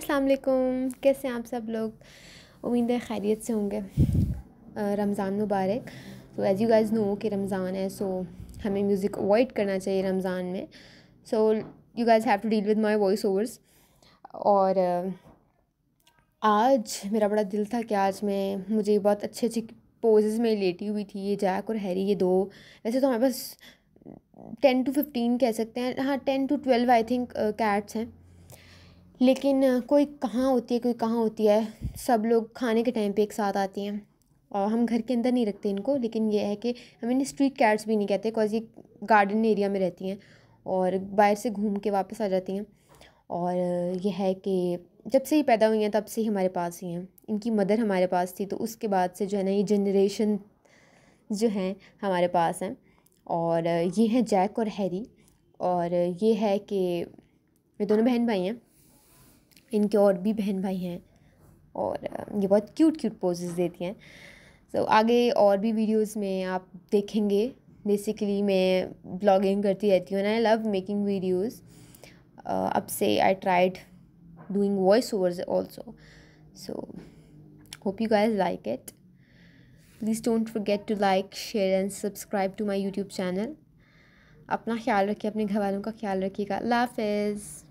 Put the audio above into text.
अस्सलाम वालेकुम कैसे हैं आप सब लोग उम्मीद है खैरियत से होंगे रमज़ान मुबारक तो एज़ यू गाइस नो कि रमज़ान है सो so, हमें म्यूज़िक अवॉइड करना चाहिए रमज़ान में so you guys have to deal with my voice overs और आज मेरा बड़ा दिल था कि आज मैं मुझे बहुत अच्छे अच्छे पोजेज में लेटी हुई थी ये जैक और हैरी ये दो वैसे तो हमारे पास टेन टू फिफ्टीन कह सकते हैं हाँ ten to twelve I think cats हैं लेकिन कोई कहाँ होती है कोई कहाँ होती है सब लोग खाने के टाइम पे एक साथ आती हैं और हम घर के अंदर नहीं रखते इनको लेकिन ये है कि हम इन्हें स्ट्रीट कैट्स भी नहीं कहते बिकॉज ये गार्डन एरिया में रहती हैं और बाहर से घूम के वापस आ जाती हैं और यह है कि जब से ही पैदा हुई हैं तब से ही हमारे पास ही हैं इनकी मदर हमारे पास थी तो उसके बाद से जो है ना ये जनरेशन जो हैं हमारे पास हैं और ये हैं जैक और हैरी और ये है कि ये दोनों बहन भाई हैं इनके और भी बहन भाई हैं और ये बहुत क्यूट क्यूट पोजेज देती हैं सो so, आगे और भी वीडियोस में आप देखेंगे बेसिकली मैं ब्लॉगिंग करती रहती हूँ and I love making videos अब से I tried doing voice over also so hope you guys like it please don't forget to like share and subscribe to my YouTube channel अपना ख्याल रखिए अपने घर वालों का ख्याल रखिएगा लाफिज़